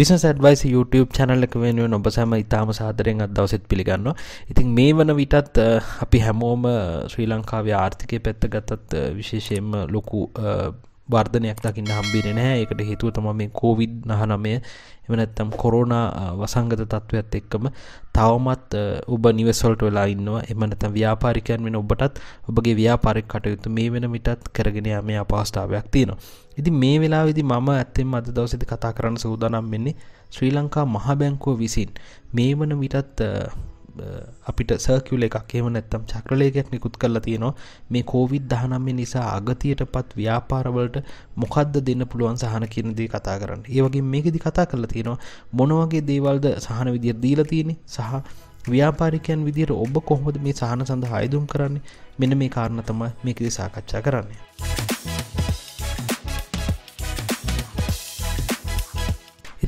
බිනස් advice YouTube channel එක වෙනුවෙන් ඔබ සැම ඉතාම සාදරයෙන් අදවසෙත් පිළිගන්නවා ඉතින් මේ වන විටත් අපි හැමෝම ශ්‍රී ලංකාවේ ආර්ථිකය පැත්ත ගතත් විශේෂයෙන්ම ලොකු වර්ධනයක් දකින්න හම්බිරෙන ඒකට හේතුව තම මේ කෝවිඩ් නහනමය එමනැත්තම් කොරෝණ වසංගත තත්ත්වත් එක්කම තවමත් ඔබ නිවසොල්ට වෙලා ඉන්නවා එමනත ව්‍යාපාරිකයන් වෙන ඔබටත් ඔබගේ ව්‍යාපාරක් කටයුතු මේ වෙන මිටත් කරගෙනයා මේ අපාස්ථාවයක් තියෙනවා ඉති මේ වෙලා විදි මම ඇත්තෙන් අද දවසිද කතා කරන්න සූදානම් වෙන්නේ ශ්‍රී ලංකා මහබැංකෝ විසින් මේ වන විටත් අපිට සර්කල් එකක් එම නැත්තම් චක්‍රලේකයක් නිකුත් කරලා තියෙනවා මේ කෝවිත් දහනම්ම නිසා අගතියට පත් ව්‍යාපාරවලට මොකක්ද දෙන්න පුළුවන් සහන කියනදී කතා කරන්න ඒවගේ මේකෙදි කතා කරලා තියෙනවා මොනවගේ දේවල්ද සහන විදිර දීලා තියෙන සහ ව්‍යාපාරිකයන් විදිර ඔබ කොහොමද මේ සහන සඳහා අයදුම් කරන්නේ මෙන මේ කාරණ තමයි මේකෙදි සාකච්ඡා කරන්නේ.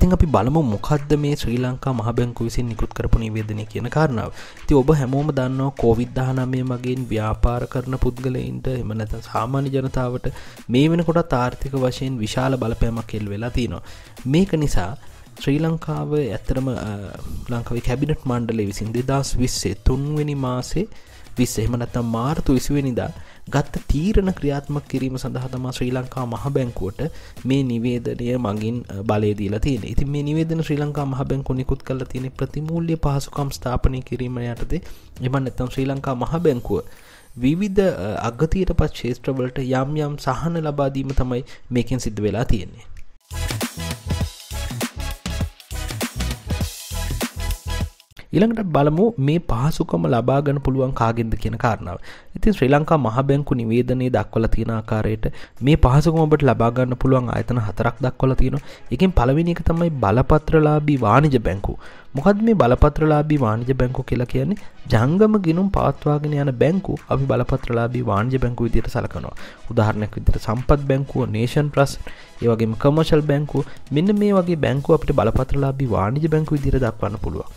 ඉතින් අපි බලමු මොකක්ද මේ ශ්‍රී ලංකා මහබැංකු විසින් නිකුත් කරපු නිවේදනය කියන කාරණාව. ඉතින් ඔබ හැමෝම දන්නවා කොවිඩ් 19 මගින් ව්‍යාපාර කරන පුද්ගලයින්ට එහෙම නැත්නම් සාමාන්‍ය ජනතාවට මේ වෙනකොටත් ආර්ථික වශයෙන් විශාල බලපෑමක් එල්ල වෙලා තියෙනවා. මේක නිසා ශ්‍රී ලංකාව ඇත්තරම ලංකාවේ කැබිනට් මණ්ඩලය විසින් 2020 තුන්වෙනි මාසේ 20 එහෙම නැත්නම් මාර්තු 20 වෙනිදා ගත්ත තීරණ ක්‍රියාත්මක කිරීම සඳහා තමා ශ්‍රී ලංකා මහ බැංකුවට මේ නිවේදනය මගින් බලයදීලා තියෙන ඉතින් මේ නිවේදන ශ්‍රී ලංකා මහ බැංකු නිකුත් කල තියෙන ප්‍රතිමූල්්‍ය පහසුකම් ස්ථාපනය කිරීම යටතේ එමන් එතම් ශ්‍රී ලංකා මහ බැංකුව විවිධ අගතීයට පත් ශේත්‍රවලට යම් යම් සහන ලබාදීම තමයි මේකෙන් සිද්ධ වෙලා තියෙන්නේ. ඊළඟට බලමු මේ පහසුකම ලබාගන්න පුළුවන් කාගෙන්ද කියන කාරණාව. ඉතින් ශ්‍රී ලංකා මහ බැංකු නිවේදනයේ දක්වලා තියෙන ආකාරයට මේ පහසුකම ඔබට ලබා ගන්න පුළුවන් ආයතන හතරක් දක්වලා තියෙනවා. එකෙන් පළවෙනි එක තමයි බලපත්‍රලාභී වාණිජ බැංකු. මොකද මේ බලපත්‍රලාබී වාණජ බැංකු කියලා කියන්නේ ජංගම ගිනුම් පවත්වාගෙන යන බැංකු අපි බලපත්‍රලාබී වාණජ බැංකු විදියට සලකනවා. උදාහරණයක් විදියට සම්පත් බැංකුව, නේෂන් ට්‍රස්ට්, ඒ වගේම කමර්ෂල් බැංකුව මෙන්න මේ වගේ බැංකුව අපිට බලපත්‍රලාබී වාණිජ බැංකු විදියට දක්වන්න පුළුවන්.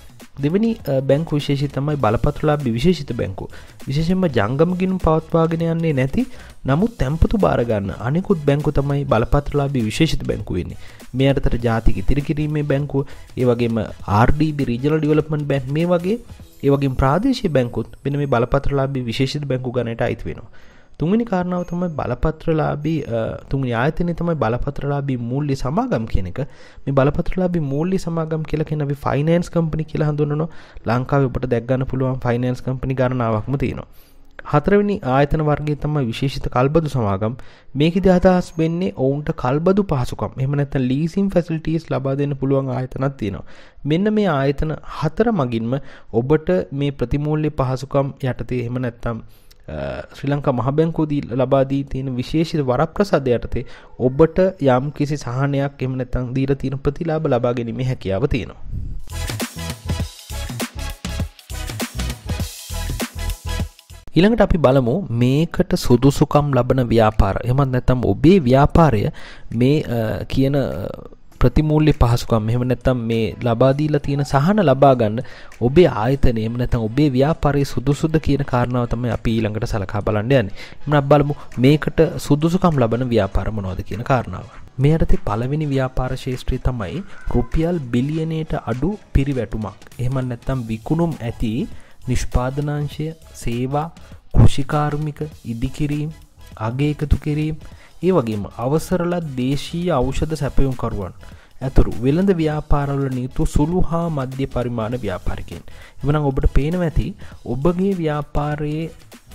දෙවැනි බැංක විශේෂි තමයි බලපතුලා විශේෂිත බැංකු විශේෂෙන්ම ජංගමගිනුම් පවත්වාගෙන යන්නේ නැති නමුත් තැම්පතු බාරගන්න අනෙකුත් බැංකු තමයි බලපතුලාබි විශේෂිත බැංකුවෙන්නේ මේ අතර ජාතික ඉතිරි කිරීමේ බැංකුව ඒවගේම RDB රිජල ඩිවලපමන් බැන් මේ වගේ ඒවගේ ප්‍රාදේශය බැංකුත් වෙන මේ බලපතුලාබි විශේෂිත බැංකු ගනයට අයිතිවෙනවා තුන්වෙනි කාරණාව තමයි බලපත්‍රලාබී තුන්වෙනි ආයතනය තමයි බලපත්‍රලාබී මූල්‍ය සමාගම් කියන එක. මේ බලපත්‍රලාබී මූල්‍ය සමාගම් කියලා කියන අපි ෆයිනෑන්ස් කම්පැනි කියලා හඳුන්වනවා. ලංකාවේ ඔබට දැක් ගන්න පුළුවන් ෆයිනෑන්ස් කම්පැනි ගණනාවක්ම තියෙනවා. හතරවෙනි ආයතන වර්ගයේ තමයි විශේෂිත කල්බදු සමාගම්. මේකෙදි අදහස් වෙන්නේ ඔවුන්ට කල්බදු පහසුකම්. එහෙම නැත්නම් ලීසින් ෆැසිලිටිස් ලබා දෙන්න පුළුවන් ආයතනක් තියෙනවා. මෙන්න මේ ආයතන හතර මගින්ම ඔබට මේ ප්‍රතිමූල්‍ය පහසුකම් යටතේ එහෙම නැත්නම් ශ්‍රී ලංකා මහබැංකුවදී ලබාදී තියෙන විශේෂිත වරප්‍රසාද යටතේ ඔබට යම් කිසි සහනයක් එහෙම නැත්නම් දීලා තියෙන ප්‍රතිලාභ ලබා ගැනීමේ හැකියාව තියෙනවා. ඊළඟට අපි බලමු මේකට සුදුසුකම් ලබන ව්‍යාපාර. එහෙමත් නැත්නම් ඔබේ ව්‍යාපාරය මේ කියන ප්‍රතිමූල්ලි පහසුකම් මෙහම නැත්තම් මේ ලබාදීලා තියෙන සහන ලබා ගන්න ඔබේ ආයතනය එහෙම නැත්නම් ඔබේ ව්‍යාපාරයේ සුදුසුද කියන කාරණාව තමයි අපි ඊළඟට සලකා බලන්න යන්නේ. එහෙනම් බලමු මේකට සුදුසුකම් ලබන ව්‍යාපාර මොනවද කියන කාරණාව. මේ යටතේ පළවෙනි ව්‍යාපාර ශේෂ්ත්‍රය තමයි රුපියල් බිලියනයට අඩු පිරිවැටුමක්. එහෙම නැත්නම් විකුණුම් ඇති නිෂ්පාදනාංශය, සේවා, කෘෂිකාර්මික ඉදිකිරීම්, අගය එකතු කිරීම ඒ වගේම අවසරලත් දේශීය අෞෂධ සැපයුම්කරුවන් ඇතුරු වෙළඳ ව්‍යාපාරවල නීතු සුළු හා මධ්‍ය පරිමාණ ව්‍යාපාරිකෙන් එමනම් ඔබට පේනව ඇති ඔබගේ ව්‍යාපාරයේ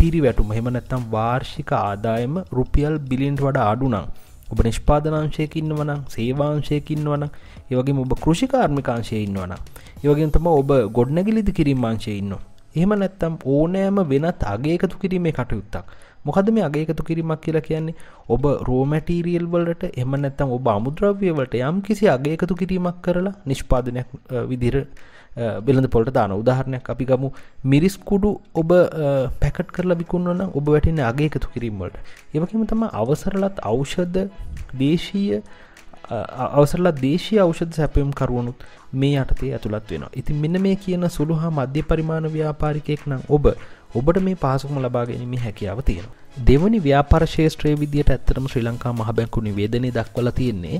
පිරිවැටුම හෙම නැත්තම් වාර්ෂික ආදායම රුපියල් බිලින්ට වඩා අඩුනම් ඔබ නිෂ්පාදනංශයකින්නවනම් සේවාංශයකින්වන ඒවගේ ඔබ කෘෂිකාර්මිකාංශය ඉන්නවන ඒවගෙන් තම ඔබ ගොඩ්නැගිලිද කිරීමංශය ඉන්නවා එහෙම නැත්තම් ඕනෑම වෙනත් අගේ එකතු කිරීමේ කටයුත්තක් මොකද මේ අගේ එකතු කිරීමක් කියලා කියන්නේ ඔබ රෝමැටීරියල් වලට එම නැත්තම් ඔබ අමුද්‍රව්‍යවලට යම් කිසි අගේ එකතු කිරීමක් කරලා නිෂ්පාදනයක් විදිර බෙලඳ පොට දාන උදාහරණයක් අපි ගමු මිරිස්කුඩු ඔබ පැකට් කරලා විකුණන්න ඔබ වැටෙන අගේ එකතු කිරීමට ඒවකම තම අවසරලත් අෞෂධ දේශීය අවසරලා දේශී අෞෂධ සැපයම් කරුවනුත් මේ අටතේ ඇතුළත් වෙන ඉතින් මෙන්න මේ කියන සුළු හා මධ්‍ය පරිමාණ ව්‍යාපාරිකයෙක් නම් ඔබ ඔබට මේ පාසුම ලබාගැනීම හැකියාව තියෙන. දෙවනි ව්‍යාපාර ශේෂත්‍රයේ විදියට ඇත්තරම ශ්‍රී ලංකා මහබැංකු නිවේදනය දක්වලා තියෙන්නේ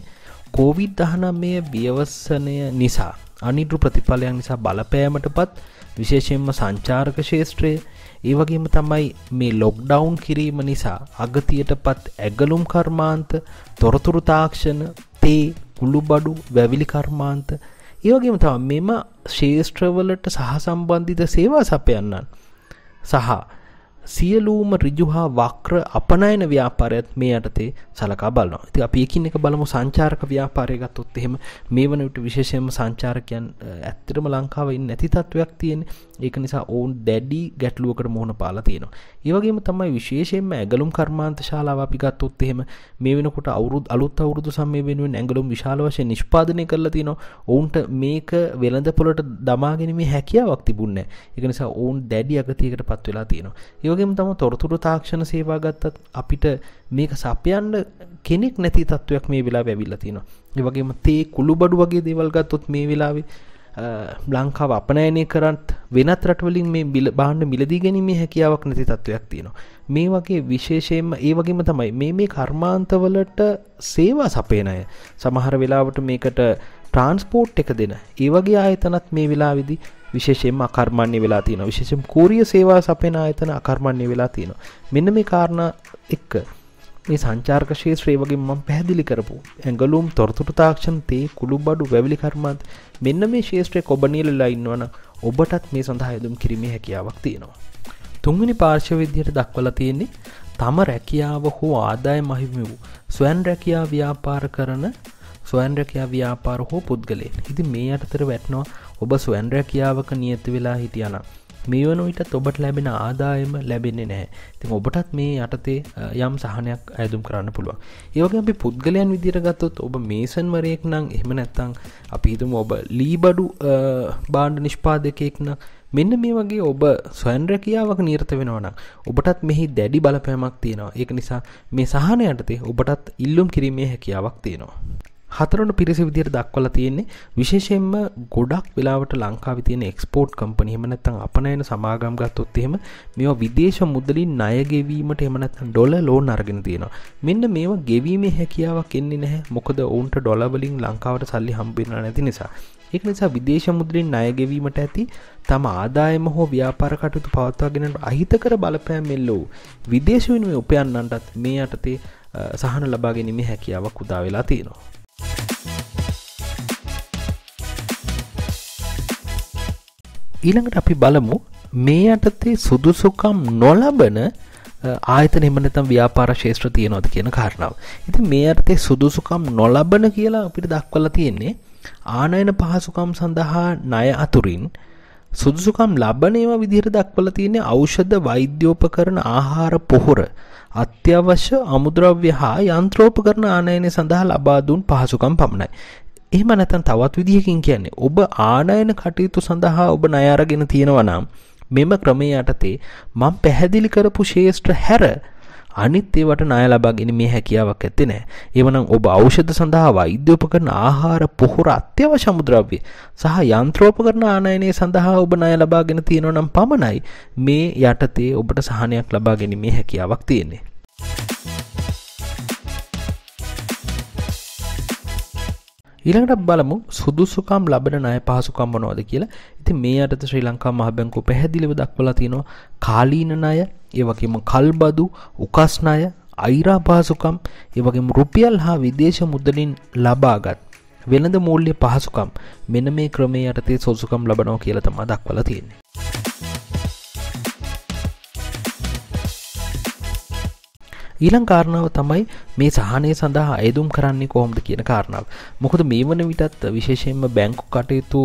කෝවිඩ් දහනමය ව්‍යවස්සනය නිසා අනිඩු ප්‍රතිඵලයක් නිසා බලපෑමට පත් විශේෂයෙන්ම සංචාරක ශේෂත්‍රයේ ඒ වගේම තමයි මේ ලොක්ඩවුන් කිරීම නිසා අගතියට පත් ඇගලුම් කර්මාන්ත තොරතුරු තාක්ෂණ තේ කුළුබඩු වැවිලි කර්මාන්ත ඒවගේම තම මෙම ශේෂත්‍රවලට සහ සම්බන්ධිත සේවා සපයන්නන් 萨哈。සියලූම රිජු හා වක්‍ර අපනයන ව්‍යාපාරයත් මේ යටතේ සලකා බලනවා. ඉතින් අපි එකින් එක බලමු සංචාරක ව්‍යාපාරය ගත්තොත් එහෙම මේ වන විට විශේෂයෙන්ම සංචාරකයන් ඇත්තටම ලංකාවේ ඉන්නේ නැති තත්වයක් තියෙන. ඒක නිසා ඔවුන් දැඩි ගැටලුවකට මුහුණ පාලා තියෙනවා. ඒ වගේම තමයි විශේෂයෙන්ම ඇගලුම් කර්මාන්ත ශාලාව අපි ගත්තොත් එහෙම මේ වෙනකොට අවුරුදු අලුත් අවුරුදු සමය වෙනුවෙන් ඇගලුම් විශාල වශයෙන් නිෂ්පාදනය කරලා තිනවා. ඔවුන්ට මේක වෙළඳපොළට දමා ගැනීමේ හැකියාවක් තිබුණේ නැහැ. ඒක නිසා ඔවුන් දැඩි අගතියකට පත් වෙලා තියෙනවා. ඒ ඒවගේම තම තොරතුරු තාක්ෂණ සේවා ගත්තත් අපිට මේක සපයන්න කෙනෙක් නැති තත්ත්වයක් මේ වෙලා වැැවිල්ල තියෙනවා ඒවගේම තේ කුළු බඩු වගේ දේවල් ගත්තොත් මේ වෙලාවේ ලංකාව අපනෑනය කරන්ට වෙනත් රටවලින් මේ බිල බාණ්ඩ මිලදී ගැනීමේ හැකියාවක් නැති තත්ත්වයක් තියෙනවා මේ වගේ විශේෂයෙන්ම ඒ වගේම තමයි මේ මේ කර්මාන්තවලට සේවා සපේනය සමහර වෙලාවට මේකට ට්‍රන්ස්පෝට් එක දෙන ඒවගේ ආයතනත් මේ වෙලා විදි විශේෂයෙන්ම අකර්මණ්‍ය වෙලා තියෙන විශේෂම් කූරිය සේවා සපෙන ආයතන අකර්මණ්‍ය වෙලා තියෙනවා මෙන්න මේ කාරණ එක්ක මේ සංචාර්ක ශේත්‍රයේ වගේ මම පැහැදිලි කරපු ඇඟලුම් තොරතුරු තාක්ෂණ තේ කුළුබඩු වැවිලි කර්මාන්ත මෙන්න මේ ශේත්‍රයේ ඔබ නියලලා ඉන්නවනම් ඔබටත් මේ සඳහා යොදම් කිරීමේ හැකියාවක් තියෙනවා තුන්වෙනි පාර්ශ්ව විද්‍යට දක්වලා තියෙන්නේ තම රැකියාව හෝ ආදායම අහිමි වූ ස්වයන් රැකියා ව්‍යාපාර කරන ස්වයන් රැකයා ව්‍යාපාර හෝ පුද්ගලයෙන් ඉති මේ අටතර වැටනවා ඔබ ස්වන්රැකියාවක නියත වෙලා හිටියන මේ වන විටත් ඔබට ලැබෙන ආදායම ලැබෙන්නේ නෑ තින් ඔබටත් මේ යටතේ යම් සහනයක් ඇදුම් කරන්න පුළුවන් ඒවගේ අපි පුද්ගලයන් විදිර ගත්තොත් ඔබ මේසන්වරයෙක් නං එහම නැත්තං අපිහිතුම ඔබ ලීබඩු බාණ්ඩ නිෂ්පාදකයෙක් නම් මෙන්න මේ වගේ ඔබ ස්වයන් රැකියාවක නිර්ත වෙනවන ඔබටත් මෙහි දැඩි බලපෑමක් තියෙනවා ඒක නිසා මේ සහනයටතේ ඔබටත් ඉල්ලුම් කිරීමේ හැකියාවක් තියෙනවා හතරට පිරිස විදිර දක්වල තියෙන්නේ විශේෂයෙන්ම ගොඩක් වෙලාවට ලංකාව තියෙන එක්ස්පෝට් කම්පනීම නැත්තං අපනයන සමාගම් ගත්තොත් එහෙම මෙවා විදේශ මුදලින් ණයගෙවීමට එමනත් ඩොල ලෝන් අරගෙන තියෙනවා මෙන්න මේවා ගෙවීමේ හැකියාවක් එන්නේ නැහැ මොකද ඔවුන්ට ඩොලවලින් ලංකාවට සල්ලි හම්බෙන නැති නිසා එක නිසා විදේශ මුදලින් ණයගෙවීමට ඇති තම ආදායම හෝ ව්‍යාපාර කටයුතු පවත්වාගෙනට අහිතකර බලපෑම් එල්ලෝ විදේශ වෙනුවේ උපයන්නන්ටත් මේ යටතේ සහන ලබා ගැනීම හැකියාවක් උදා වෙලා තියෙනවා ඊළඟට අපි බලමු මේ යටතේ සුදුසුකම් නොලබන ආයතන එහෙම නැත්නම් ව්‍යාපාර ශේෂ්ත්‍ර තියෙනවද කියන කාරණාව. ඉතින් මේ යටතේ සුදුසුකම් නොලබන කියලා අපිට දක්වලා තියෙන්නේ ආනයන පහසුකම් සඳහා ණය අතුරින් සුදුසුකම් ලබන ඒවා විදිහට දක්වලා තියෙන්නේ ඖෂධ වෛද්‍යෝපකරණ ආහාර පොහොර අත්‍යවශ්‍ය අමුද්‍රව්‍ය හා යන්ත්‍රෝපකරණ ආනයනය සඳහා ලබා දුන් පහසුකම් පමණයි. එහෙම නැත්නම් තවත් විදිහකින් කියන්නේ ඔබ ආනයන කටයුතු සඳහා ඔබ ණය අරගෙන තියෙනවා නම් මෙම ක්‍රමයේ යටතේ මම පැහැදිලි කරපු ශේෂ්ඨ හැර අනිත් ඒවට ණය ලබා ගැනීමේ හැකියාවක් ඇත්තේ නැහැ. එවනම් ඔබ ඖෂධ සඳහා වෛද්‍ය උපකරණ, ආහාර, පොහොර, අත්‍යවශ්‍ය අමුද්‍රව්‍ය සහ යන්ත්‍රෝපකරණ ආනයනය සඳහා ඔබ ණය ලබාගෙන තියෙනවා නම් පමණයි මේ යටතේ ඔබට සහනයක් ලබා ගැනීමේ හැකියාවක් තියෙන්නේ. ඊළඟට බලමු සුදුසුකම් ලබන ණය පහසුකම් මොනවද කියලා. ඉතින් මේ අතට ශ්‍රී ලංකා මහ බැංකුව පැහැදිලිව දක්වලා තියෙනවා කාලීන ණය, ඒ වගේම කල්බදු, උකස් ණය, අයිරා පහසුකම්, ඒ වගේම රුපියල් හා විදේශ මුදලින් ලබාගත් වෙළඳ මූල්‍ය පහසුකම් මෙන්න මේ ක්‍රමයේ යටතේ සුදුසුකම් ලබනවා කියලා තමයි දක්වලා තියෙන්නේ. ඊළං කාරණාව තමයි මේ සහනය සඳහා අයදුම් කරන්නේ කොහොමද කියන කාරණාව මොකද මේ වන විටත් විශේෂයෙන්ම බැංකු කටයුතු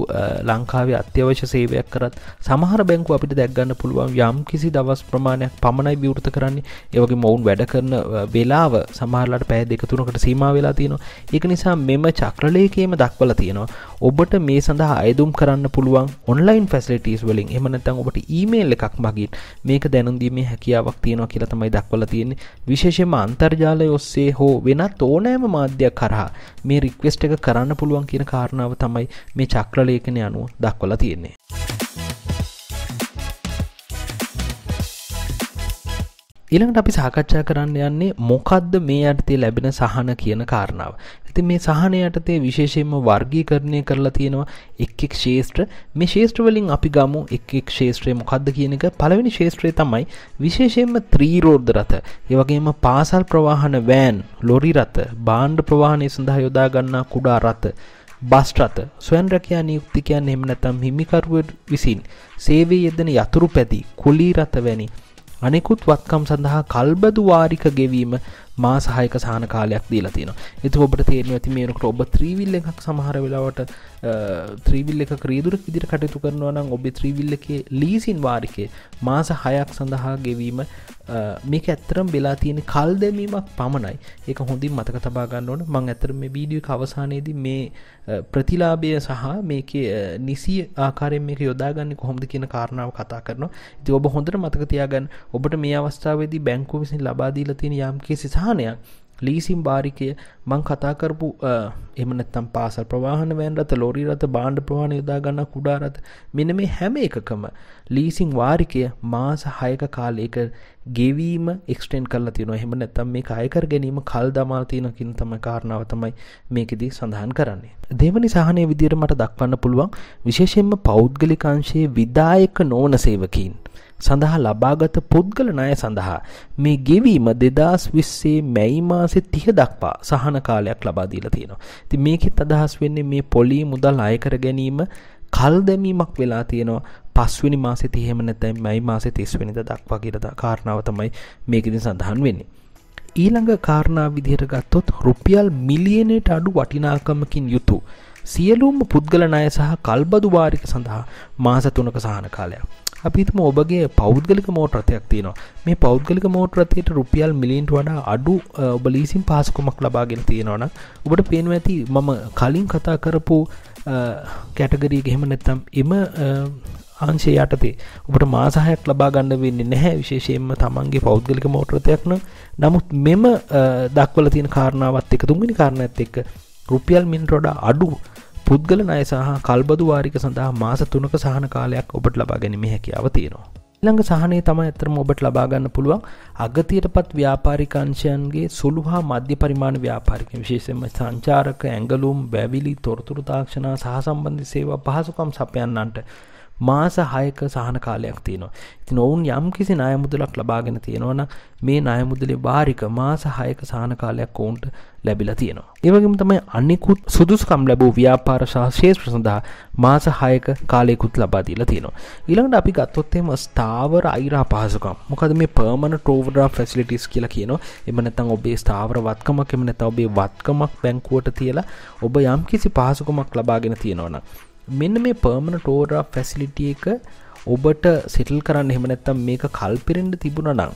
ලංකාවේ අත්‍යවශ්‍ය සේවයක් කරත් සමහර බැංකු අපිට දැක්ගන්න පුළුවන් යම් කිසි දවස් ප්‍රමාණයක් පමණයි විවෘත කරන්නේ ඒවගේ මොවුන් වැඩ කරන වෙලාව සමහරලාට පෑ දෙක තුනකට සීමා වෙලා තියෙනවා ඒක නිසා මෙම චක්‍රලේකේම දක්වලා තියෙනවා ඔබට මේ සඳහා අයදුම් කරන්න පුළුවන් ඔන්ලයින් ෆැසිලිටස් වලින් එමනතන් ඔබට ඊමේල් එකක් මගින් මේක දැනුන්දීමේ හැකියාවක් තියෙනවා කියලා තමයි දක්වලා තියෙන්නේ විශ විශේෂම අන්තර්ජාලය ඔස්සේ හෝ වෙනත් ඕනෑම මාධ්‍යයක් කරහා මේ රික්වෙස්ට එක කරන්න පුළුවන් කියන කාරණාව තමයි මේ චක්‍රලේඛනය අනුව දක්වලා තියෙන්නේ. ඊළඟට අපි සාකච්ඡා කරන්න යන්නේ මොකද්ද මේ යටතේ ලැබෙන සහන කියන කාරණාව. ඉතින් මේ සහන යටතේ විශේෂයෙන්ම වර්ගීකරණය කරලා තියෙනවා එක් එක් ශේෂ්ත්‍ර. මේ ශේෂ්ත්‍ර වලින් අපි ගමු එක් එක් ශේෂ්ත්‍රය මොකද්ද කියන එක. පළවෙනි ශේෂ්ත්‍රය තමයි විශේෂයෙන්ම ත්‍රිරෝද රථ. ඒ වගේම පාසල් ප්‍රවාහන වෑන්, ලොරි රථ, භාණ්ඩ ප්‍රවාහනය සඳහා යොදා ගන්නා කුඩා රථ, බස් රථ ස්වයන් රැකයා නියුක්තිකයන් එහෙම නැත්නම් හිමිකරුවෙකු විසින් සේවයේ යෙදෙන යතුරු පැදි කුලී රථ වැනි අනෙකුත් වත්කම් සඳහා කල්බදු වාරික ගෙවීම මා සහයක සහන කාලයක් දීලා තියෙන එතු ඔබට තේරන ඇති මේකට ඔබ ත්‍රීවිල්ල එකක් සමහර වෙලාවට ත්‍රීවිල්ල එක ක්‍රීදුර ඉදිරි කටයුතු කරනවා නම් ඔබ ත්‍රීවිල්ල එකේ ලීසින් වාරිකය මාස හයක් සඳහා ගෙවීම මේක ඇත්තරම් වෙලා තියෙන කල් දැමීමක් පමණයි ඒක හොඳින් මතක තබාගන්න ඕන මං ඇතර මේ බීඩිය අවසානයේදී මේ ප්‍රතිලාභය සහ මේක නිසි ආකාරයෙන් මේක යොදාගන්න කොහොමද කියන කාරණාව කතා කරන ති ඔබ හොඳට මතක තියාගන්න ඔබට මේ අවස්ථාවේදී බැංකු විසින් ලබාදීල තියෙන යම්කේ සිහ වාහනයක් ලීසිම් බාරිකය මං කතාකරපු එමනත්තම් පාසල් ප්‍රවාහන වෑන් රත ලොරි රත බාණ්ඩ ප්‍රවාණ යොදා ගන්න කුඩාරත මෙන මේ හැම එකකම ලීසිං වාරිකය මාස හයක කාලයක ගෙවීම එක්ස්ටෙන්න් කරලා තියෙනවා එහෙම නැත්තම් මේ අයකර ගැනීම කල් දමාල් තියෙනකින් තම කාරණාව තමයි මේකෙදී සඳහන් කරන්නේ. දෙවනි සහනය විදිර මට දක්වන්න පුළුවන් විශේෂෙන්ම පෞද්ගලිකංශයේ විදායක නෝන සේවකින්. සඳහා ලබාගත පුද්ගල ණය සඳහා මේ ගෙවීම 2020 මැයි මාසේ 30 දක්වා සහන කාලයක් ලබා දීලා තියෙනවා. ඉතින් මේකෙත් අදහස් වෙන්නේ මේ පොලී මුදල් අය කර ගැනීම කල් දැමීමක් වෙලා තියෙනවා. පස්වෙනි මාසේ 30 එහෙම නැත්නම් මැයි මාසේ 30 වෙනිදා දක්වා කියලා කාරණාව තමයි මේකෙදී සඳහන් වෙන්නේ. ඊළඟ කාරණා විදිහට ගත්තොත් රුපියල් මිලියනයට අඩු වටිනාකමකින් යුතු සියලුම පුද්ගල ණය සහ කල්බදු වාරික සඳහා මාස 3ක සහන කාලයක් අපිතුම ඔබගේ පෞද්ගලික මෝටරතයක් තියෙනවා මේ පෞද්ගලික මෝටරතයට රුපියල් මිලින්ට වඩා අඩු ඔබ ලීසින් පාසකුමක් ලබාගෙන තියෙනවන ඔබට පේනව ඇති මම කලින් කතා කරපු කැටගරී ගෙහෙම නැත්තම් එම ආංශේ යටතේ ඔබට මාසාහයක් ලබා ගන්න වෙන්නේ නැහැ විශේෂයෙන්ම තමන්ගේ පෞද්ගලික මෝටරතයක් න නමුත් මෙම දක්වල තියෙන කාරණාවත් එක තුන්ගනි කාරණඇත් එක්ක රුපියල් මින්ටොඩ අඩු පුද්ගල නය සහ කල්බදු වාරික සඳහා මාස තුනක සහන කාලයක් ඔබට ලබා ගැනීම හැකියාව තියෙනවා. ළඟ සහනය තම ඇතරම ඔබට ලබාගන්න පුළුවන් අගතියට පත් ව්‍යාපාරිකංශයන්ගේ සුළු හා මධ්‍ය පරිමාණ ව්‍යාපාරික විශේෂෙන්ම සංචාරක ඇංගලුම් බැවිලි තොරතුරු තාක්ෂණ සහ සම්බන්ධි සේවා පහසුකම් සපයන්නන්ට මාස හයක සහන කාලයක් තියෙනවා ඉතින් ඔවුන් යම් කිසි නායමුදලක් ලබාගෙන තියෙනවන මේ නායමුදලේ වාරික මාස හයක සහන කාලයක් ඔවුන්ට ලැබිලා තියෙනවා. ඒවගේම තමයි අනිකුත් සුදුසුකම් ලැබූ ව්‍යාපාර සහ ශේෂ්ත්‍ර සඳහා මාස හයක කාලයකුත් ලබා දීලා තියෙනවා. ඊළඟට අපි ගත්තොත් එහෙම ස්ථාවර අයිරා පහසුකම්. මොකද මේ පර්මනන්ට් ඕවර්ඩ්‍රාෆ්ට් ෆැසිලිටිස් කියලා කියනවා. එහෙම නැත්නම් ඔබේ ස්ථාවර වත්කමක් එහෙම නැත්නම් ඔබේ වත්කමක් බැංකුවට තියලා ඔබ යම්කිසි පහසුකමක් ලබාගෙන තියෙනවා නම් මෙන්න මේ පර්මණ ටෝරා ෆැසිලිටිය එක ඔබට සිටල් කරන්න හෙමනැත්තම් මේක කල්පිරෙන්ට තිබුණ නම්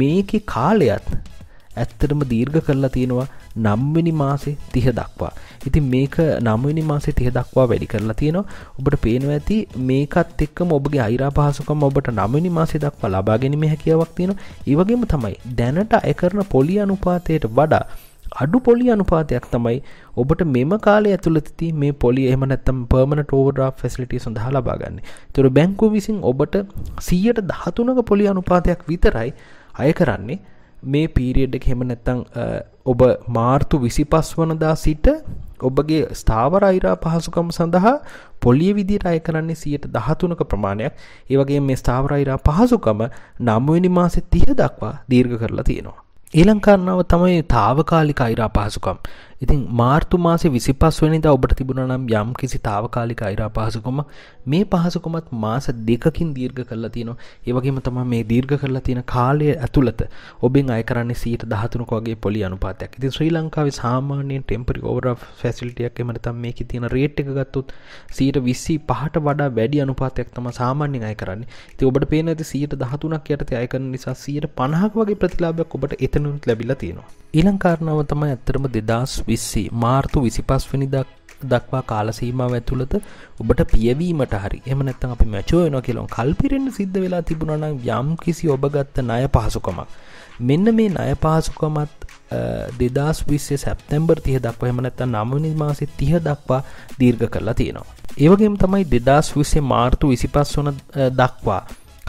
මේක කාලයත් ඇත්තටම දීර්ඝ කරලා තියෙනවා නම්වෙනි මාසේ තිහ දක්වා ඉතින් මේක නම්වෙනි මාසේ තිහ දක්වා වැඩි කරලා තියෙනවා ඔබට පේනවා ඇති මේකත් එක්කම ඔබගේ අයිරා පහසුකම් ඔබට නම්වෙනි මාසේ දක්වා ලබා ගැනීම හැකියාවක් තියෙනවා ඒවගේම තමයි දැනට අය කරන පොලි අනුපාතයට වඩා අඩු පොලි අනුපාතයක් තමයි ඔබට මෙම කාලය ඇතුළතති මේ පොලි එමනත්තම් පර්මණ ටෝවරා ෆෙස්ලිටිය සඳහා ලබාගන්න තුර බැංකු විසින් ඔබට සීයට දහතුනක පොලි අනුපාතයක් විතරයි අය කරන්නේ මේ පීරියඩ් හෙමනැත්තං ඔබ මාර්තු විසි පස් වනදා සිට ඔබගේ ස්ථාවර අයිරා පහසුකම් සඳහා පොලිය විදිට අය කරන්නේ සියයට දහතුනක ප්‍රමාණයක් ඒවගේ මේ ස්ථාවර අයිරා පහසුකම නම්මුවනි මාසෙ තිය දක්වා දීර්ඝ කරලා තියෙනවා ඊලංකාරණාව තමයි තාවකාලික අයිරා පහසුකම් ඉතින් මාර්තු මාසේ විසිපස් වනිදා ඔබට තිබුණ නම් යම් කිසි තාවකාලික අයිරා පහසුකොම මේ පහසුකොමත් මාස දෙකකින් දීර්ග කරලා තියෙනවා ඒවගේම තම මේ දීර්ග කරලා තියෙන කාලය ඇතුළත ඔබෙන් අයකරන්නේ සීට දහතුනක වගේ පොලි අනුපාතයක් ඉතින් ශ්‍රී ලංකාවේ සාමාන්‍යයෙන් ටෙම්පරි ඕවර ෆැසිල්ටියක් එමනතම් මේක තියෙන රේට් එක ගත්තොත් සීට විස්සී පහට වඩා වැඩි අනුපාතයක් තම සාමාන්‍යෙන් අය කරන්නේ ති ඔබට පේන ඇති සීට දහතුනක් යටතේ අයකරන නිසා සීට පණහක් වගේ ප්‍රතිලාබයක් ඔබට එතනුත් ලැබිලා තියෙනවා ඊලංකාරණාව තමයි ඇත්තරම දෙදස් වි විස්සේ මාර්තු විසිපස් වනිදක් දක්වා කාලසීමාව ඇතුළත ඔබට පියවීමට හරි එමනැත්ත අපි මැචෝයන කෙලොන් කල්පිරෙන්න්න සිද්ධ වෙලා තිබුණන යම් කිසි ඔබ ගත්ත නය පහසුකමක් මෙන්න මේ නය පහසුකමත් දෙදස් විස්සේ සැප්තැම්බර් තිය දක්ව එමනැත්ත නමනි මාසි තිහ දක්වා දීර්ඝ කරලා තියෙනවා ඒවගේම තමයි දෙදස් විස්සේ මාර්තු විසිපස් වන දක්වා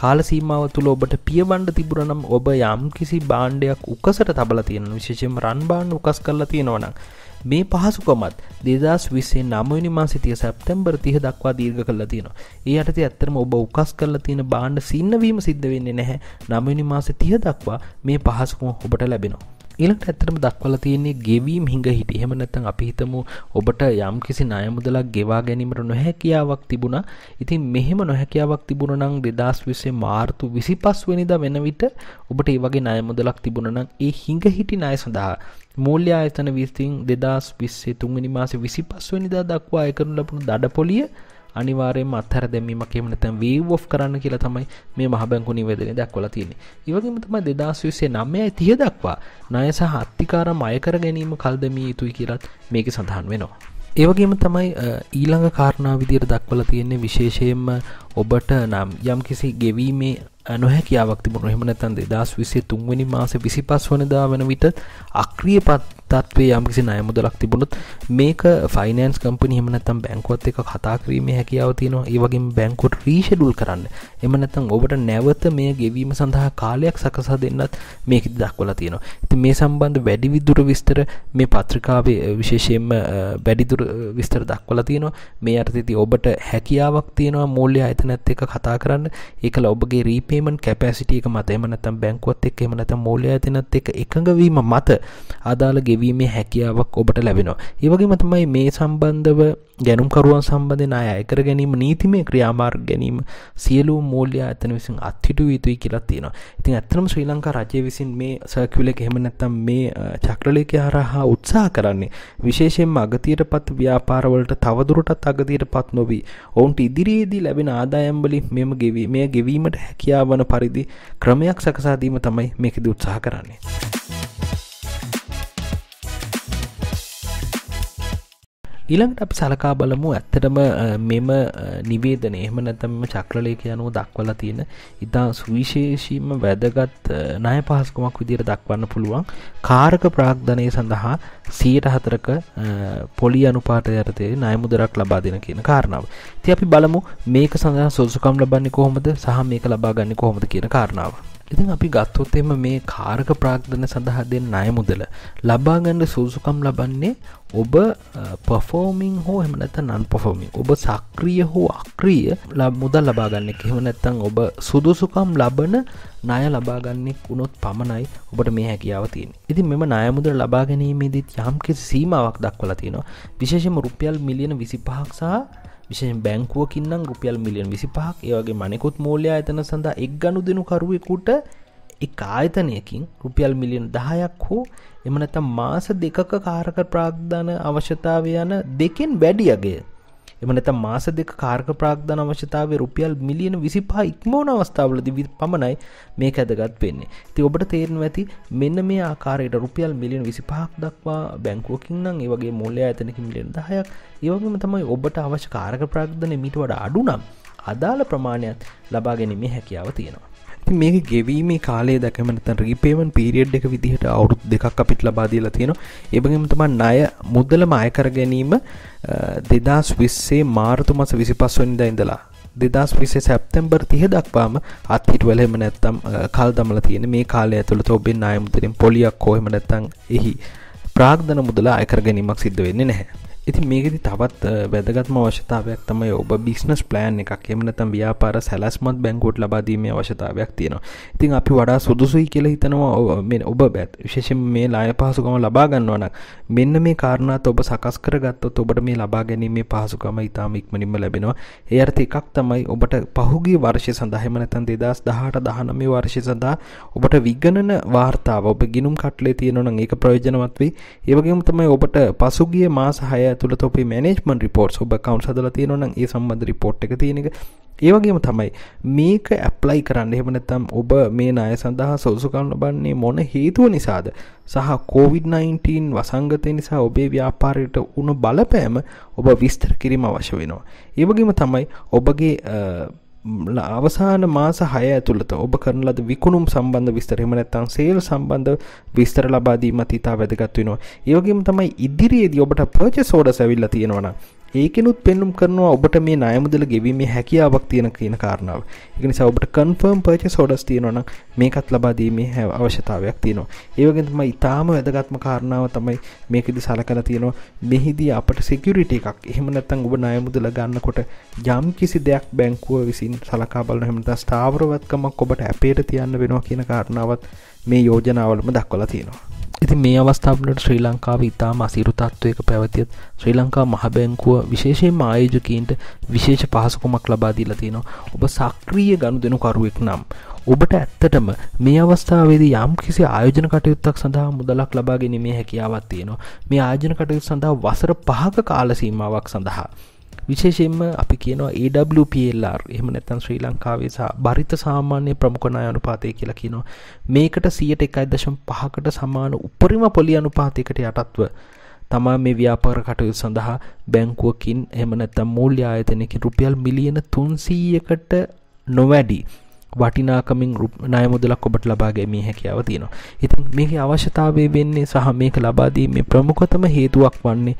කාලසීමාව තුළ ඔබට පියබණ්ඩ තිබුරනම් ඔබ යම් කිසි බාණ්ඩයක් උකසට තබල තියෙන විශෂම රන් බාණ්ඩ උකස් කරලා තියෙනවනම් මේ පහසුකමත් දෙදස් විසේ නමනි මාසිතිය සැප්තැම්බර් තිහ දක්වා දීර්ග කරලා තියෙනවා ඒ අයට ඇත්තරම ඔබ උකස් කරලා තියෙන බාණ්ඩ සින්නවීම සිද්ධ වෙන්නේ නැහැ නමනි මාස තිය දක්වා මේ පහසුකුම ඔබට ලැබෙනවා ඊළඟට ඇත්තටම දක්වලා තියෙන්නේ ගෙවීම් හිඟ හිටි. එහෙම නැත්නම් අපි හිතමු ඔබට යම් කිසි ණය මුදලක් ගෙවා ගැනීමට නොහැකියාවක් තිබුණා. ඉතින් මෙහෙම නොහැකියාවක් තිබුණා නම් 2020 මාර්තු 25 වෙනිදා වෙන විට ඔබට ඒ වගේ ණය මුදලක් තිබුණා නම් ඒ හිඟ හිටි ණය සඳහා මූල්‍ය ආයතන විසින් 2023 වෙනි මාසේ 25 වෙනිදා දක්වා එකනු ලැබුණු දඩපොලිය අනිවාරයෙන් අත්හර දැමීම කෙම නැතැම් වීව් ඔෆ් කරන්න කියලා තමයි මේ මහබැංකු නිවැදෙන දක්වලා තියෙන්නේ. ඉවගේම තමයි දෙදස් විසේ නම්යයි තිය දක්වා ණය සහ අත්තිකාරම අයකර ගැනීම කල්දමී යුතුයි කියලත් මේක සඳහන් වෙනවා. ඒවගේම තමයි ඊළඟ කාරණා විදියට දක්වල තියෙන්නේ විශේෂයෙන්ම ඔබට නම් යම් කිසි ගෙවීමේ නොහැකියාවක් තිබුණු එහෙම නැතන් දෙදස් විසේ තුන්වැනි මාස විසි පස් වනදා වන විට අක්‍රිය පත්තත්වේ යම්කිසි නයමුදලක් තිබුණොත් මේක ෆයිනන්ස් කම්පනි හමනතම් බැංකුවත් එක කතාකිරීම හැකියාව තියෙනවා ඒවගේ බැංකුට රීෂඩුල් කරන්න එම නැතම් ඔබට නැවත මේ ගෙවීම සඳහා කාලයක් සකසා දෙන්නත් මේක දක්වලා තියෙනවා ඉති මේ සම්බන්ධ වැඩි විදුර විස්තර මේ පත්‍රිකාවේ විශේෂයෙන්ම වැඩිදුර විස්තර දක්වලා තියෙනවා මේ අර්තිති ඔබට හැකියාවක් තියෙනවා මූල්‍ය අයතනැත් එක කතා කරන්න ඒකල ඔබගේ රීප පේමන් කැපෑසිටියක මත එමනතම් බැංකුවත් එක් එමනත මෝලය ඇතිනත් එක එකඟවීම මත අදාළ ගෙවීමේ හැකියාවක් ඔබට ලැබෙනවා. ඒවගේ මතමයි මේ සම්බන්ධව ගැනුම්කරුවන් සම්බඳධ අය එකර ගැනීම නීතිමේ ක්‍රියාමාර් ගැනීම සියලු මෝල්‍ය ඇතන විසින් අත්හිටු යුතුයි කියලත් තියෙනවා. ඉතින් ඇත්තනම් ශ්‍රී ලංකා රජය විසින් මේ සර්කිවලෙ එහෙමනැත්තම් මේ චක්‍රලයක හරහා උත්සාහ කරන්නේ විශේෂයෙන්ම අගතියට පත් ව්‍යාපාරවලට තවදුරටත් අගතියට පත් නොවී ඔවුන්ට ඉදිරියේදී ලැබෙන ආදායම්බලි මෙම ගෙවීමය ගෙවීමට හැකියාව වන පරිදි ක්‍රමයක් සකසා දීම තමයි මේකෙදි උත්සාහ කරන්නේ. ඊළඟට අප සලකා බලමු ඇත්තටම මෙම නිවේදන එහෙම නැතම චක්‍රලයක යනුව දක්වලා තියෙන ඉතා සුවිශේෂීම වැදගත් නය පහස්කුමක් විදිර දක්වන්න පුළුවන් කාරක ප්‍රාග්ධනය සඳහා සීට හතරක පොලි අනුපාට යටතේ නයමුදරක් ලබා දෙන කියන කාරණාව ති අපි බලමු මේක සඳහා සොල්සුකම් ලබන්නේ කොහොමද සහ මේක ලබාගන්න කොහොමද කියන කාරණාව ඉතින් අපි ගත්තොත් එම මේ කාරක ප්‍රාග්ධන සඳහා දෙන්න අය මුදල ලබාගන්න සූසුකම් ලබන්නේ ඔබ පෆෝමින් හෝ එමනත නන් පොෆෝමින් ඔබ සක්‍රිය හෝ අක්‍රිය මුදල් ලබාගන්නෙක් හෙමනැත්තං ඔබ සුදුසුකම් ලබන ණය ලබාගන්නෙක් වුණොත් පමණයි ඔබට මේ හැකියාව තියෙන ඉති මෙම නායමුදර ලබා ගැනීමේදීත් යම්කි සීමාවක් දක්වලා තියෙනවා විශේෂම රුපියල් මිලියන විසි පහක්සා විශෂෙන් බැංකුවකින්නම් රුපියල් මිලියන් විසි පහක් ඒවගේ මනෙකුත් මෝලයා එතන සඳහා එක් ගණු දෙනු කරුවෙකුට එක් ආයතනයකින් රුපියල් මිලියන් දහයක් හෝ එමනත මාස දෙකක කාරක ප්‍රාග්ධාන අවශ්‍යතාව යන දෙකෙන් වැඩියගේ එමනත මාස දෙක කාර්ක ප්‍රාග්ධන අවශ්‍යතාව රුපියල් මිලියන විසි පහ ඉක්මෝන අවස්ථාවලද පමණයි මේ ඇදගත් වෙන්නේ ති ඔබට තේරෙන ඇති මෙන්න මේ ආකාරයට රුපියල් මිලියන විසි පහක් දක්වා බැංකුවකින්නම් ඒවගේ මුල්ලය ඇතනක මිලියන දහයක් ඒවගේම තමයි ඔබට අවශ්‍ය කාරක ප්‍රාග්ධන මිට වඩ අඩුනම් අදාළ ප්‍රමාණයක් ලබා ගැනීමේ හැකියාව තියෙනවා මේක ගෙවීම කාලේ දැකමනත රීපේමන් පිරිියඩ් එක විදිහට අවුත් දෙකක් අපිට ලබාදීලා තියෙනවා එබගේම තමන් අය මුදල මයකර ගැනීම දෙදස් විස්සේ මාර්තු මස විසි පස්වනිද ඉඳලා දෙදස් විසේ සැප්තැම්බර් තිහ දක්වාම අත්හිට වලහෙම නැත්තම් කල් දමල තියෙන මේ කාලය ඇතුළ ඔබෙන් අයමුතරින් පොලියක් කෝහෙම නැත්තං එහි ප්‍රාග්ධන මුදලා අයකර ගැනීමක් සිද්ධ වෙන්නේ නැහැ ඉති මේකෙති තවත් වැදගත්ම අවශ්‍යතාවයක් තමයි ඔබ බිස්නස් ප්ලෑන් එකක් එමනතම් ව්‍යාපාර සැලස්මත් බැංකුවට ලබාදීමේ අවශ්‍යතාවයක් තියෙනවා ඉතින් අපි වඩා සුදුසුයි කියලා හිතනවා මේ ඔබ බැත් විශේෂෙන් මේ ලාය පහසුකම ලබා ගන්නවනක් මෙන්න මේ කාරණත් ඔබ සකස් කරගත්තොත් ඔබට මේ ලබා ගැනීමේ පහසුකම ඉතාම ඉක්මනින්ම ලැබෙනවා ඒ අර්ථ එකක් තමයි ඔබට පහුගේ වර්ෂය සඳහා එම නැතන් දෙදස් දහට දහනමේ වර්ෂය සඳහා ඔබට විගණන වාර්තාව ඔබ ගිනුම් කට්ලේ තියෙනවනම් ඒක ප්‍රයෝජනවත් වෙයි ඒ වගේම තමයි ඔබට පසුගිය මාස 6 ඇතුළ තොපේ මනේජ්මන් රිපෝට් ඔබ කවන්් සදල තියෙනවන ඒ සම්බඳ රිපෝට් එක තියෙනක ඒවගේම තමයි මේක ඇප්ලයි කරන්න එහමනැත්තම් ඔබ මේ අය සඳහා සෞසුකන්න බන්නේ මොන හේතුව නිසාද සහ කෝවිD-19 වසංගතය නිසා ඔබේ ව්‍යාපාරයට උුණු බලපෑම ඔබ විස්තර කිරීම අවශ්‍ය වෙනවා. ඒවගේම තමයි ඔබගේ අවසාන මාස හය ඇතුළත ඔබ කරන ලද විකුණුම් සම්බන්ධ විස්තර හෙමනැත්තං සේල් සම්බන්ධ විස්තර ලබාදීම තිතා වැදගත්වෙනවා ඒවගේම තමයි ඉදිරියේදී ඔබට පර්ච සෝඩ සැවිල්ල තියෙනවන ඒකනුත් පෙන්නුම් කරනවා ඔබට මේ නයමුදල ගෙවීමේ හැකියාවක් තියෙන කියන කාරණාව එකනිසා ඔබට කන්ෆර්ම් පර්ච සෝඩස් තියෙනවන මේකත් ලබාදීමේ හැ අවශ්‍යතාවයක් තියෙනවා ඒවගෙන්ම ඉතාම වැදගත්ම කාරණාව තමයි මේකෙදි සල කල තියෙනවා මෙහිදී අපට සෙකියුරිට එකක් එහෙමනැත්තන් ඔබ නයමුදල ගන්නකොට යම් කිසි දෙයක් බැංකුව විසින් සලකා බලන හෙමට ස්ථාවරවත්කමක් ඔබට ඇපේට තියන්න වෙනවා කියන කාරණාවත් මේ යෝජනාවලම දක්වලා තියෙනවා ඉති මේ අවස්ථාවලට ශ්‍රී ලංකාව ඉතාම අසිරු තත්ත්වයක පැවතියත් ශ්‍රී ලංකා මහබැංකුව විශේෂයෙන් ආයෝජකීන්ට විශේෂ පහසුකුමක් ලබාදීලා තියෙනවා ඔබ සක්‍රිය ගණු දෙනු කරුවෙක් නම් ඔබට ඇත්තටම මේ අවස්ථාවේදී යම් කිසි ආයෝජන කටයුත්තක් සඳහා මුදලක් ලබා ගැනීමේ හැකියාවක් තියෙනවා මේ ආයෝජන කටයුතු සඳහා වසර පහක කාල සීමාවක් සඳහා විශේෂයෙන්ම අපි කියනවා AWPLR එහම නැතන් ශ්‍රී ලංකාවේ සහ බරිත සාමාන්‍ය ප්‍රමුඛනා අනුපාතය කියලා කියනවා මේකට සියයට එකයි දශම් පහකට සමාන උපරිම පොලි අනුපාතයකට යටත්ව තමා මේ ව්‍යාපාර කටයුතු සඳහා බැංකුවකින් එම නැත්තම් මූල්‍ය ආයතනයකින් රුපියල් මිලියන තුන්සීයකට නොවැඩි වටිනාකමින් නාය මුදලක් ඔබට ලබාගැමී හැකියාව තියෙනවා. ඉතින් මේකේ අවශ්‍යතාවය වෙන්නේ සහ මේක ලබා දීමේ ප්‍රමුඛතම හේතුවක් වන්නේ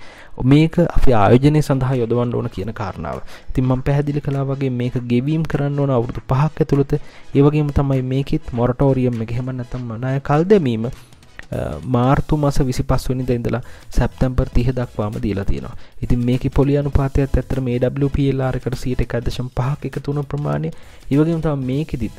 මේක අපේ ආයෝජනය සඳහා යොදවන්න ඕන කියන කාරණාව. ඉතින් මම පැහැදිලි කළා වගේ මේක ගෙවීම් කරන්න ඕන අවුරුදු 5ක් ඇතුළත. ඒ වගේම තමයි මේකෙත් මොරටෝරියම් එක එහෙම නැත්නම් ණය කල් දැමීම මාර්තු මස විසි පස්වනි දෙදලා සැප්තැම්පර් තිහ දක්වාම දීලා තියෙනවා ඉතින් මේක පොලියනු පාතයක් ඇතර මේ WPLලාරකට සිට එකදශම් පහක් එක තුන ප්‍රමාණය ඉවගේම තම මේකෙදිත්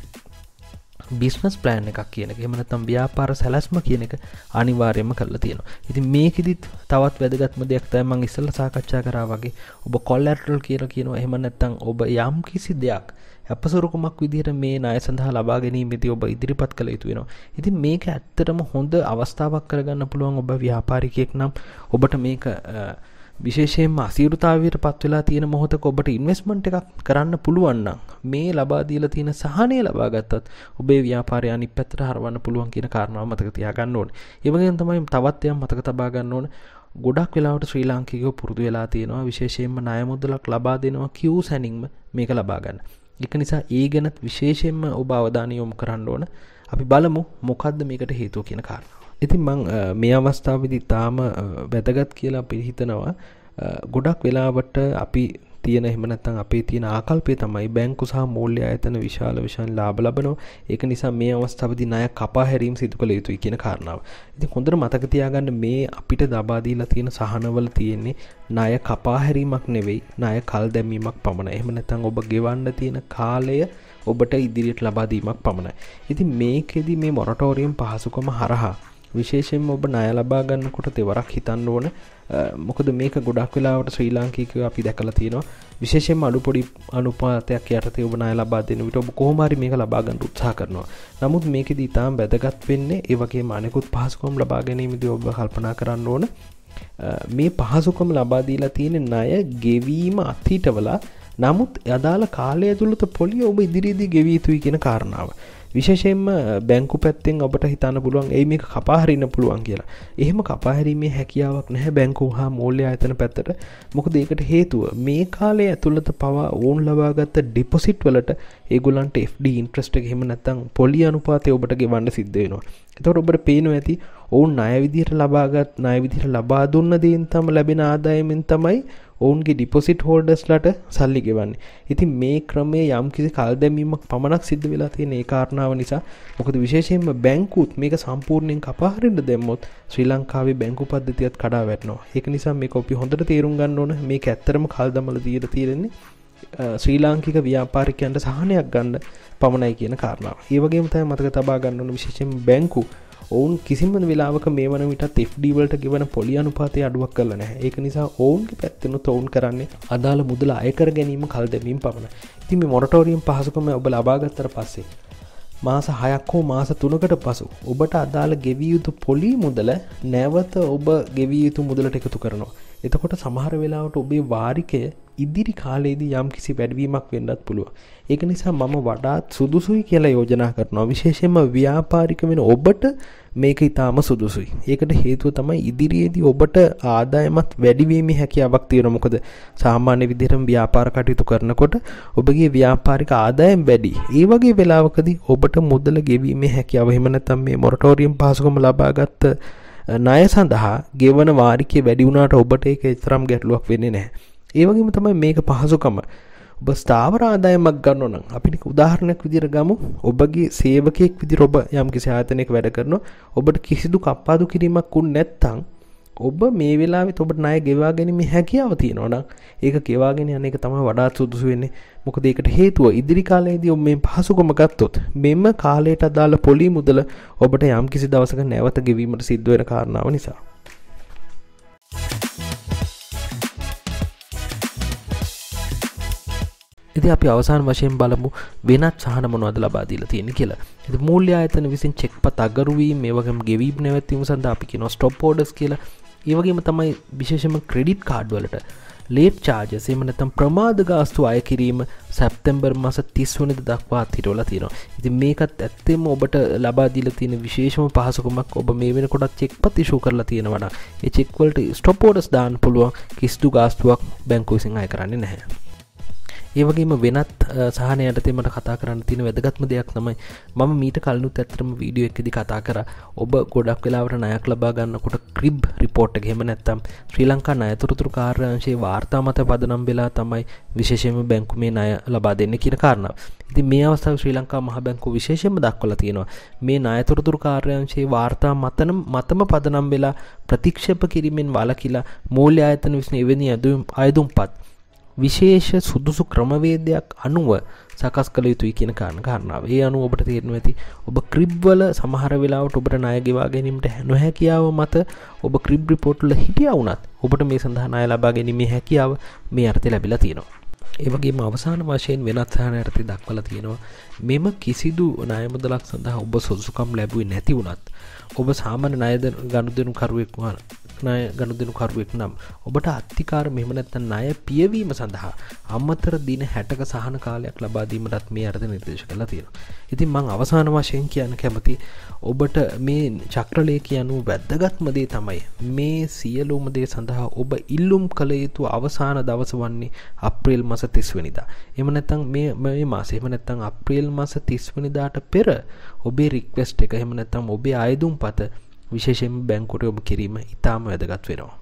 බිස්නස් ප්ලෑන් එකක් කියන එක එමනතම් ව්‍යාපාර සැලස්ම කියන එක අනිවාර්යම කරලා තියෙනවා ඉති මේකෙදිත් තවත් වැදගත්ම දෙයක් තෑමං ඉස්සල්ල සාකච්ඡා කරා වගේ ඔබ කොල්ලටල් කියර කියනවා එහම නැත්තං ඔබ යම් කිසි දෙයක් අපසුරුකුමක් විදිහට මේ ණය සඳහා ලබා ගැනීමේදී ඔබ ඉදිරිපත් කළ යුතු වෙනවා. ඉතින් මේක ඇත්තටම හොඳ අවස්ථාවක් කරගන්න පුළුවන් ඔබ ව්‍යාපාරිකයෙක් නම් ඔබට මේක විශේෂයෙන්ම අසීරුතාවයට පත් වෙලා තියෙන මොහොතක ඔබට ඉන්වෙස්ට්මන්ට් එකක් කරන්න පුළුවන් නම් මේ ලබා දීලා තියෙන සහනය ලබා ගත්තත් ඔබේ ව්‍යාපාරය අනිත් පැත්තට හරවන්න පුළුවන් කියන කාරණාව මතක තියාගන්න ඕනේ. ඒ වගේම තමයි තවත් එකක් මතක තබා ගන්න ඕනේ. ගොඩක් වෙලාවට ශ්‍රී ලාංකිකයෝ පුරුදු වෙලා තියෙනවා විශේෂයෙන්ම ණය මුදලක් ලබා දෙනවා කියූ සැනින්ම මේක ලබා ගන්න. එක නිසා ඒ ගැනත් විශේෂයෙන්ම ඔබ අවධානය යොමු කරන්න ඕන අපි බලමු මොකද්ද මේකට හේතුව කියන කාරණාව. ඉතින් මං මේ අවස්ථාවේදී තාම වැදගත් කියලා අපි හිතනවා. ගොඩක් වෙලාවට අපි තියෙන එහෙම නැත්නම් අපේ තියෙන ආකල්පය තමයි බැංකු සහ මූල්‍ය ආයතන විශාල විශාල ලාභ ලබනවා ඒක නිසා මේ අවස්ථාවේදී ණය කපා හැරීම සිදු කළ යුතුයි කියන කාරණාව. ඉතින් හොඳට මතක තියාගන්න මේ අපිට දබා දීලා තියෙන සහනවල තියෙන්නේ ණය කපා හැරීමක් නෙවෙයි ණය කල් දැමීමක් පමණයි. එහෙම නැත්නම් ඔබ ගෙවන්න තියෙන කාලය ඔබට ඉදිරියට ලබා දීමක් පමණයි. ඉතින් මේකෙදි මේ මොරටෝරියම් පහසුකම හරහා විශේෂයෙන් ඔබ ණය ලබා ගන්නකොට තෙවරක් හිතන්න ඕන මොකද මේක ගොඩක් වෙලාවට ශ්‍රී ලාංකිකව අපි දැකලා තියෙනවා විශේෂයෙන්ම අඩු පොඩි අනුපාතයක් යටතේ ඔබ ණය ලබා දෙන විට ඔබ කොහොම හරි මේක ලබා ගන්න උත්සාහ කරනවා. නමුත් මේකෙදි ඊටාම් වැදගත් වෙන්නේ ඒ වගේම අනෙකුත් පහසුකම් ලබා ගැනීමදී ඔබ කල්පනා කරන්න ඕන මේ පහසුකම ලබාදීලා තියෙන ණය ගෙවීම අත්හිටවලා නමුත් අදාළ කාලය තුළත පොලිය ඔබ ඉදිරිදි ගෙවීතුයි කියෙන කාරණාව විශේෂයෙන්ම බැංකු පැත්තෙන් ඔබට හිතන්න පුළුවන් ඒ මේ කපාහරින්න පුළුවන් කියලා එහෙම කපාහැරීමේ හැකියාවක් නැහැ බැංකෝ හා මෝල්ලය අතන පැත්තට මොකද ඒකට හේතුව මේ කාලේ ඇතුළත පවා ඔවුන් ලබාගත්ත ඩිපොසිට් වලට ඒගුලන්ට FD ඉන්ට්‍රස්ට එහෙම නැත්තං පොලි අනුපාතය ඔබට ගෙවන්න සිද්ධයෙනවා එතවට ඔබට පේනු ඇති ඔවුන් අයවිදියට ලබාගත් නයවිදිට ලබා දුන්න දීන් තම ලැබෙන ආදායමෙන් තමයි ඔවුන්ගේ ඩිපොසිට් හෝඩස්ලට සල්ලි ගෙවන්නේ ඉතින් මේ ක්‍රමේ යම් කිසි කල්දැමීමක් පමණක් සිද්ධ වෙලා තියෙන ඒ කාරණාව නිසා මොකද විශේෂයෙන්ම බැංකුත් මේක සම්පූර්ණයෙන් කපාහරිට දැම්මොත් ශ්‍රී ලංකාවේ බැංකු පද්ධතියත් කඩා වැටනවා ඒක නිසා මේ ඔපි හොඳට තේරුම් ගන්න ඕන මේ ඇත්තරම කල්දමල දීර තියෙන්නේ ශ්‍රී ලාංකික ව්‍යාපාරිකයන්ට සහනයක් ගන්න පමණයි කියන කාරණාව ඒවගේ මතය මතක තබා ගන්නවන විශේෂෙන් බැංකු ඔවුන් කිසිම වෙලාවක මේ වන විටත් එෆ්ඩවලට ගෙවන පොලි අනුපාතය අඩුවක් කරලන ඒක නිසා ඔවුන්ගේ පැත්තෙනු තවුන් කරන්නේ අදාළ මුදල අයකර ගැනීම කල් දෙමින් පමණ ඉතිම මොනටෝරියම් පහසුකම ඔබ ලබාගත්තර පස්සේ මාස හයක් හෝ මාස තුනකට පසු ඔබට අදාළ ගෙවියයුතු පොලි මුදල නැවත ඔබ ගෙවියයුතු මුදලට එකතු කරනවා එතකොට සමහර වෙලාවට ඔබේ වාරිකය ඉදිරි කාලයේදී යම් කිසි වැඩවීමක් වෙන්නත් පුළුව. ඒක නිසා මම වඩාත් සුදුසුයි කියලා යෝජනා කරනවා විශේෂයෙන්ම ව්‍යාපාරික වෙන ඔබට මේක ඉතාම සුදුසුයි. ඒකට හේතුව තමයි ඉදිරියේදී ඔබට ආදායමත් වැඩිවීමේ හැකියාවක් තියෙනවා. මොකද සාමාන්‍ය විදිහටම ව්‍යාපාර කටයුතු කරනකොට ඔබගේ ව්‍යාපාරික ආදායම් වැඩි. ඒ වගේ වෙලාවකදී ඔබට මුදල ගෙවීමේ හැකියාව එහෙම නැත්නම් මේ මොරටෝරියම් පහසුකම් ලබාගත් ණය සඳහා ගෙවන වාරිකය වැඩි වුණාට ඔබට ඒක එතරම් ගැටලුවක් වෙන්නේ නැහැ. ඒ වගේම තමයි මේක පහසුකම. ඔබ ස්ථාවර ආදායමක් ගන්න නම් අපිට උදාහරණයක් විදිහට ගමු. ඔබගේ සේවකයෙක් විදිහට ඔබ යම්කිසි ආයතනයක වැඩ කරනවා. ඔබට කිසිදු කප්පාදු කිරීමක් උන් නැත්නම් ඔබ මේ වෙලාවෙත් ඔබට ණය ගෙවා ගැනීම හැකියාව තියෙනවා නම් ඒක ගෙවාගෙන යන එක තමයි වඩාත් සුදුසු වෙන්නේ. මොකද ඒකට හේතුව ඉදිරි කාලයේදී ඔබ මේ පහසුකම ගත්තොත් මෙම කාලයට අදාළ පොලි මුදල ඔබට යම්කිසි දවසක නැවත ගෙවීමට සිද්ධ වෙන කාරණාව නිසා. ඉති අපි අවසාන් වශයෙන් බලමු වෙනත් සහන මොනවද ලබාදීල තියෙන කියලා ඇති මූල්‍ය අතන විසින් චෙක්ප අගරුවීම මේවකම ගෙවීම නැවැත්වීම සඳ අපි නොස්ටොප් ෝඩස් කියලා ඒවගේම තමයි විශේෂම ක්‍රඩිට් කාඩ්වලට ලේප් චාර්ජසේම නැතම් ප්‍රමාධ ගාස්තු අය කිරීම සැප්තැම්බර් මස තිස්වනිද දක්වා තිරෝල තියෙනවා ඉති මේකත් ඇත්තෙම ඔබට ලබාදිල තියෙන විශේෂම පහසකුමක් ඔබ මේ වෙන කොටත් චෙක් පතිශූ කරලා තියෙනවන චෙක්වලට ස්ටොපෝඩස් දාන් පුළුවන් කිස්තු ගාස්තුවක් බැංකෝසිංහය කරන්නේ නැහැ ඒවගේම වෙනත් සහනයට තෙමට කතා කරන්න තින වැදගත්ම දෙයක් නමයි මම මීට කල්ලු ඇත්තරම වීඩියෝ එකෙදි කතා කර ඔබ ගොඩක් වෙලාවට නයක් ලබා ගන්නකොට ක්‍රිබ් රිපෝට් හෙම නැත්තම් ශ්‍රී ලංකා අයතුරතුරු කාර්යංශයේ වාර්තා මත පදනම් වෙලා තමයි විශේෂයම බැංකු මේ නය ලබා දෙන්න කියන කාරණාව ඉති මේ අවස්ථාව ශ්‍රී ලංකා මහ බැංකු විශේෂම දක්වල තියෙනවා මේ නයතුරතුරු කාර්යංශයේ වාර්තා මතනම් මතම පදනම් වෙලා ප්‍රතික්ෂප කිරීමෙන් වලකිලා මූල්‍ය ආයතන විසින එවැනි ඇදුම් අයදුම් පත් විශේෂ සුදුසු ක්‍රමවේදයක් අනුව සකස් කළ යුතුයි කියන කාරණ කාරණාව ඒ අනු ඔබට තේරෙන ඇති ඔබ ක්‍රිබ්වල සමහර වෙලාවට ඔබට ණයගෙවා ගැනීමට නොහැකියාව මත ඔබ ක්‍රිබ් රිපෝට්ල හිටියා වුණත් ඔබට මේ සඳහා ණය ලබා ගැනීමේ හැකියාව මේ අර්ථය ලැබිලා තියෙනවා ඒවගේම අවසාන වශයෙන් වෙනත්හාන ඇති දක්වල තියෙනවා මෙම කිසිදු නයමුදලක් සඳහා ඔබ සොදුසුකම් ලැබුවේ නැති වුණත් ඔබ සාමන නයද ගණුදනු කරුවෙක් වන ණය ගණුදෙනු කරුවෙක් නම් ඔබට අත්තිකාර මෙමනැත්තන් අය පියවීම සඳහා අම්මතර දින හැටක සහන කාලයක් ලබාදීමටත් මේ අර්ද නිර්දේශ කලා තියෙන. ඉතින් මං අවසාන වශයෙන් කියන්න කැමති ඔබට මේ චක්‍රලය කියනු වැද්දගත්මදේ තමයි මේ සියලුමදේ සඳහා ඔබ ඉල්ලුම් කළ යුතු අවසාන දවස වන්නේ අප්‍රේල් මස තිස්වනිදා. එමනැත්තං මේ මාසේම නැත්තං අප්‍රේල් මස තිස්වනිදාට පෙර ඔබේ රික්වස්ට් එක හෙමනැත්තම් ඔබේ අයදුම් පත විශේෂෙන් බැංකොට ඔබ කිරීම ඉතාම වැදගත් වෙනවා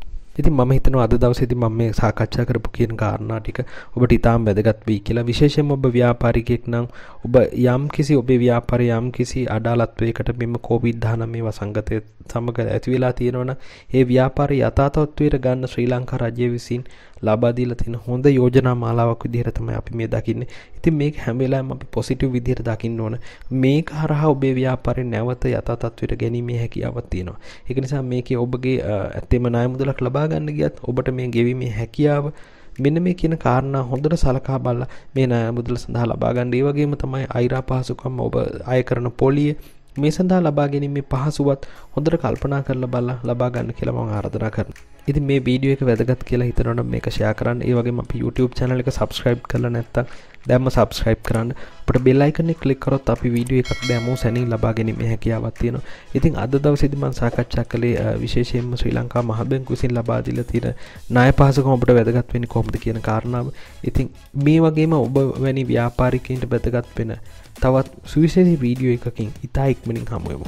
ඉති ම හිතන අද දවසේති ම මේ සාකච්ඡා කරපු කියන කාරණා ටික ඔබට ඉතාම් වැදගත් වී කියලා විශේෂයෙන් ඔබ ව්‍යාපාරිකෙක් නම් ඔබ යම් කිසි ඔබේ ව්‍යාපාරය යම් කිසි අඩාලත්වයකට මෙම කෝවිද්ධාන මේ වසංගතය සමඟ ඇතිවෙලා තියෙනවන ඒ ව්‍යාපාරය යථතාවත්වයට ගන්න ශ්‍රී ලංකා රජය විසින් ලබා දීලා තියෙන හොඳ යෝජනා මාලාවක් විදිහට තමයි අපි මේ දකින්නේ. ඉතින් මේක හැම වෙලාවෙම අපි පොසිටිව් විදිහට දකින්න ඕන. මේක හරහා ඔබේ ව්‍යාපාරේ නැවත යථා තත්ත්වයට ගැනීමේ හැකියාවක් තියෙනවා. ඒක නිසා මේකේ ඔබගේ ඇත්තෙම ණය මුදලක් ලබා ගන්න ගියත් ඔබට මේ ගෙවීමේ හැකියාව මෙන්න මේ කියන කාරණා හොඳට සලකා බලලා මේ ණය මුදල සඳහා ලබා ගන්න. ඒ වගේම තමයි අයිරා පහසුකම් ඔබ අය කරන පොලිය මේ සඳහා ලබා ගැනීමේ පහසුවත් හොඳට කල්පනා කරලා බලලා ලබා ගන්න කියලා මම ආරාධනා කරනවා. ඉතින් මේ වීඩියෝ එක වැදගත් කියලා හිතනවනම් මේක ෂෙයා කරන්න. ඒ වගේම අපි YouTube channel එක subscribe කරලා නැත්නම් දැම්ම subscribe කරන්න. අපිට bell icon එක click කරොත් අපි වීඩියෝ එකක් දැමෝ සැනින් ලබා ගැනීමේ හැකියාවක් තියෙනවා. ඉතින් අද දවසේදී මම සාකච්ඡා කළේ විශේෂයෙන්ම ශ්‍රී ලංකා මහ බැංකුව විසින් ලබා දීලා තියෙන ණය පහසුකම් අපිට වැදගත් වෙන්නේ කොහොමද කියන කාරණාව. ඉතින් මේ වගේම ඔබ වැනි ව්‍යාපාරිකයින්ට වැදගත් වෙන තවත් සුවිශේෂ වීඩියෝ එකකින් ඉතා ඉක්මනින් හමුවමු.